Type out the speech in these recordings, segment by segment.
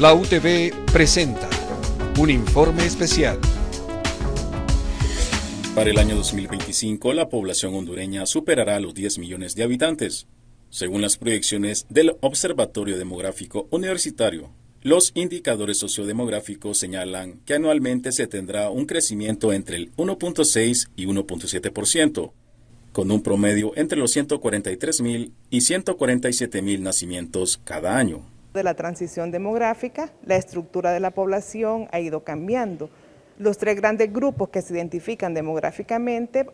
La UTV presenta un informe especial. Para el año 2025, la población hondureña superará los 10 millones de habitantes. Según las proyecciones del Observatorio Demográfico Universitario, los indicadores sociodemográficos señalan que anualmente se tendrá un crecimiento entre el 1.6 y 1.7%, con un promedio entre los 143.000 y 147.000 nacimientos cada año de la transición demográfica, la estructura de la población ha ido cambiando. Los tres grandes grupos que se identifican demográficamente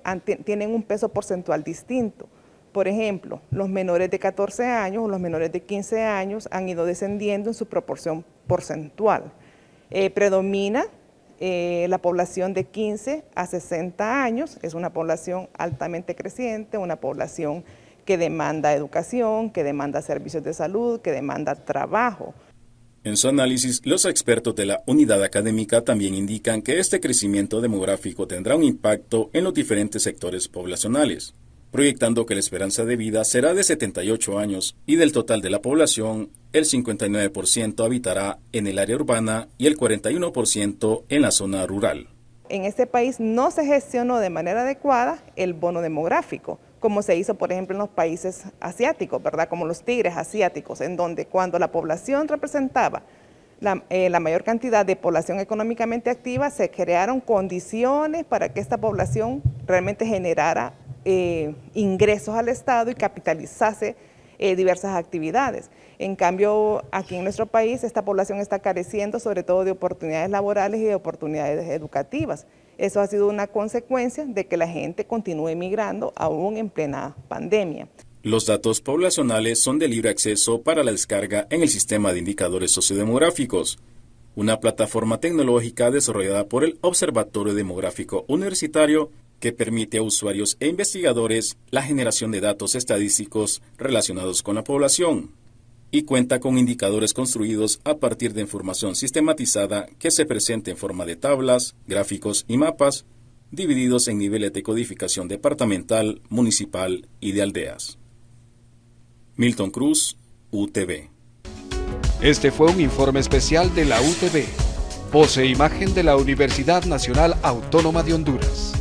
tienen un peso porcentual distinto. Por ejemplo, los menores de 14 años o los menores de 15 años han ido descendiendo en su proporción porcentual. Eh, predomina eh, la población de 15 a 60 años, es una población altamente creciente, una población que demanda educación, que demanda servicios de salud, que demanda trabajo. En su análisis, los expertos de la unidad académica también indican que este crecimiento demográfico tendrá un impacto en los diferentes sectores poblacionales, proyectando que la esperanza de vida será de 78 años y del total de la población, el 59% habitará en el área urbana y el 41% en la zona rural. En este país no se gestionó de manera adecuada el bono demográfico como se hizo, por ejemplo, en los países asiáticos, ¿verdad? Como los tigres asiáticos, en donde cuando la población representaba la, eh, mayor cantidad de población económicamente activa, se crearon condiciones para que esta población realmente generara eh, ingresos al Estado y capitalizase eh, diversas actividades. En cambio, aquí en nuestro país esta población está careciendo sobre todo de oportunidades laborales y de oportunidades educativas. Eso ha sido una consecuencia de que la gente continúe migrando aún en plena pandemia. Los datos poblacionales son de libre acceso para la descarga en el sistema de indicadores sociodemográficos, una plataforma tecnológica desarrollada por el Observatorio Demográfico Universitario que permite a usuarios e investigadores la generación de datos estadísticos relacionados con la población y cuenta con indicadores construidos a partir de información sistematizada que se presenta en forma de tablas, gráficos y mapas divididos en niveles de codificación departamental, municipal y de aldeas. Milton Cruz, UTV. Este fue un informe especial de la UTV, Posee imagen de la Universidad Nacional Autónoma de Honduras.